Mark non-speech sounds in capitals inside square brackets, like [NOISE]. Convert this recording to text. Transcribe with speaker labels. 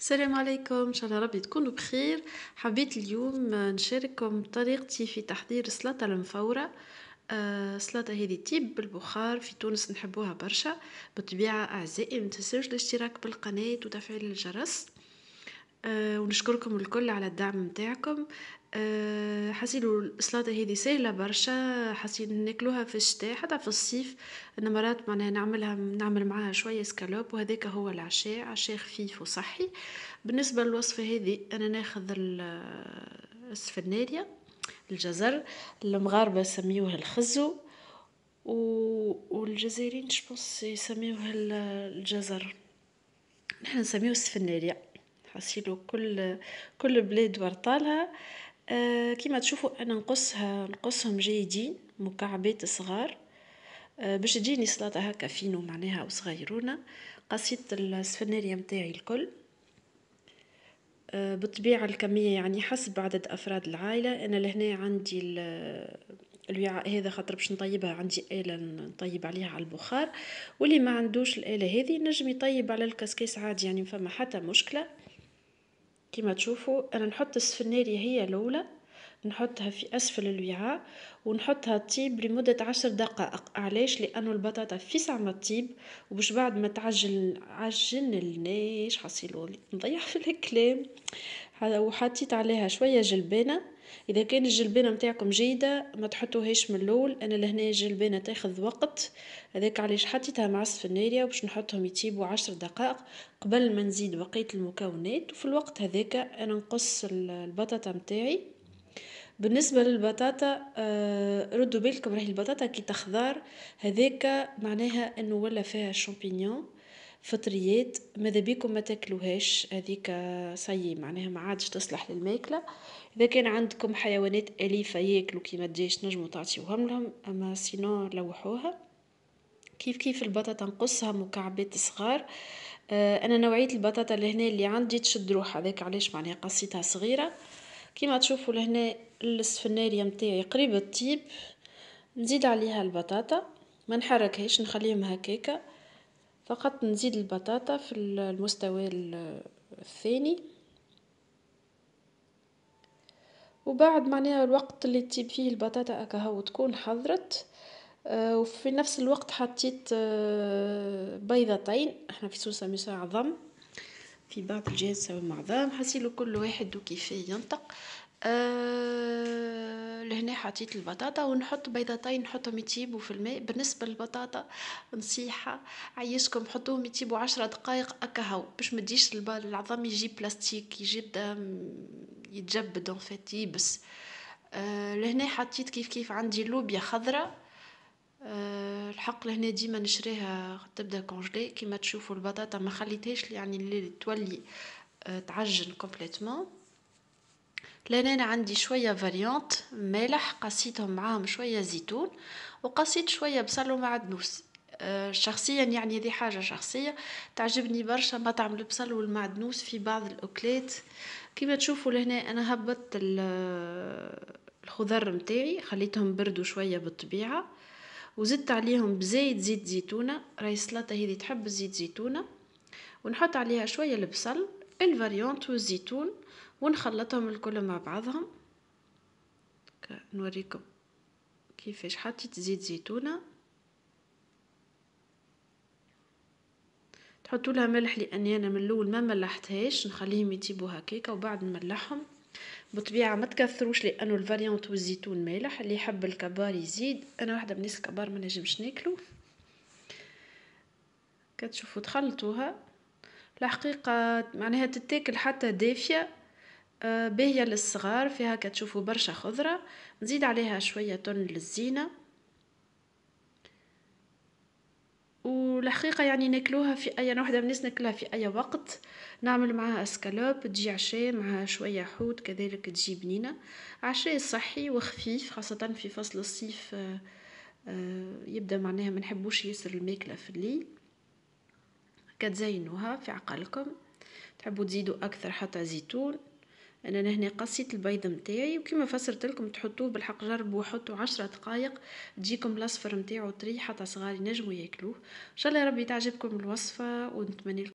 Speaker 1: السلام عليكم ان شاء الله ربي تكونوا بخير حبيت اليوم نشارككم طريقتي في تحضير سلطه المفوره آه، سلطة هذه تيب بالبخار في تونس نحبوها برشا بالطبيعة أعزائي ما تنساوش الاشتراك بالقناة وتفعيل الجرس آه، ونشكركم الكل على الدعم متاعكم أه حسيلو السلطة هذه سهلة برشا حسيل ناكلوها في الشتاء حتى في الصيف أنا مرات معناها نعملها نعمل معاها شوية سكالوب وهذاك هو العشاء عشاء خفيف وصحي بالنسبة للوصفة هذه أنا ناخذ [HESITATION] السفناريا الجزر المغاربة يسميوه الخزو والجزائريين شبص يسميوه الجزر نحنا نسميوه السفناريا حسيلو كل كل بلاد ورطالها آه، كيما تشوفوا انا نقصها نقصهم جيدين مكعبات صغار آه، باش تجيني سلطه هكا فينو معناها او صغيرونه قصيت السفنارية نتاعي الكل آه، بالطبيعة الكمية يعني حسب عدد أفراد العائلة أنا لهنا عندي الوعاء هذا خاطر باش نطيبها عندي آلة نطيب عليها على البخار واللي ما عندوش الآلة هذه نجم يطيب على الكسكيس عادي يعني فما حتى مشكلة كما تشوفوا انا نحط السفناري هي الاولى نحطها في اسفل الوعاء ونحطها تطيب لمدة عشر دقائق علاش لانه البطاطا فيسع ما تطيب وباش بعد ما تعجن عجن الناش حصيلولي نضيع في الكلام وحطيت عليها شوية جلبانة اذا كان الجلبانه نتاعكم جيده ما تحطوهاش من الاول انا لهنا الجلبانه تاخذ وقت هذاك علاش حطيتها مع السفناريا باش نحطهم يطيبوا عشر دقائق قبل ما نزيد بقيه المكونات وفي الوقت هذاك انا نقص البطاطا نتاعي بالنسبة للبطاطا آه، ردوا بالكم راهي البطاطا كي تخضار هذاك معناها انه ولا فيها الشامبينيون فطريات ماذا بيكم ما تاكلوهاش هذيك آه، صي معناها ما عادش تصلح للماكله اذا كان عندكم حيوانات اليفه ياكلوا كيما الدجاج نجموا تعطيوهم لهم اما سينو لوحوها كيف كيف البطاطا نقصها مكعبات صغار آه، انا نوعيه البطاطا لهنا اللي عندي تشد روحها هذاك علاش معناها قصيتها صغيره كيما تشوفوا لهنا السفناريه نتاعي قريب الطيب نزيد عليها البطاطا ما نحركهاش نخليهم هكاكا فقط نزيد البطاطا في المستوى الثاني وبعد معناها الوقت اللي تطيب فيه البطاطا اكاهو تكون حضرت آه، وفي نفس الوقت حطيت آه، بيضتين احنا في سوسه مساع عظم في بعض الجهاز سوا مع بعض حسيلو كل واحد وكيفاه ينطق آه، لهنا حطيت البطاطا ونحط بيضتين نحطهم يتيبوا في الماء بالنسبه للبطاطا نصيحه عيشكم حطوهم يتيبوا عشرة دقائق اكهو باش ما تجيش العظام يجي بلاستيك يجي يتجبد فيت يبس آه، لهنا حطيت كيف كيف عندي لوبيا خضراء آه، الحق لهنا ديما نشريها تبدا كونجلي كيما تشوفوا البطاطا ما خليتهاش يعني اللي تولي تعجن كومبليتوم لان انا عندي شويه فاريونت ملح قصيتهم معاهم شويه زيتون وقصيت شويه بصل ومعدنوس آه، شخصيا يعني هذه حاجة شخصية تعجبني برشا مطعم البصل والمعدنوس في بعض الأكلات كما تشوفوا لهنا أنا هبطت آه، الخضر متاعي خليتهم بردوا شوية بالطبيعة وزدت عليهم بزيت زيت زيتونة راهي السلطة هذه تحب زيت زيتونة ونحط عليها شوية البصل الفاريونت والزيتون ونخلطهم الكل مع بعضهم نوريكم كيفاش حطيت زيت زيتونة تحطوا لها ملح لاني انا من الاول ما ملحتهاش نخليهم يطيبوا هكاكا وبعد نملحهم بطبيعه ما تكثروش لانه الفاريونت والزيتون مالح اللي يحب الكبار يزيد انا واحده من الناس الكبار ما نجمش ناكلو كتشوفوا تخلطوها الحقيقة معناها تتاكل حتى دافية آه، باهية للصغار فيها كتشوفوا برشا خضرة نزيد عليها شوية تن للزينة والحقيقة يعني ناكلوها في أي أنا وحدة من الناس ناكلها في أي وقت نعمل معاها اسكالوب تجي عشاء معها شوية حوت كذلك تجي بنينة عشاء صحي وخفيف خاصة في فصل الصيف آه، آه، يبدا معناها ما نحبوش ياسر الماكله في الليل كتزينوها في عقلكم تحبوا تزيدوا اكثر حتى زيتون انا هنا قصيت البيض نتاعي وكما فسرت لكم تحطوه بالحق جربوا وحطوا عشرة دقائق تجيكم الاصفر نتاعو طري حتى صغار ينجموا ياكلوه ان شاء الله ربي تعجبكم الوصفه ونتمنى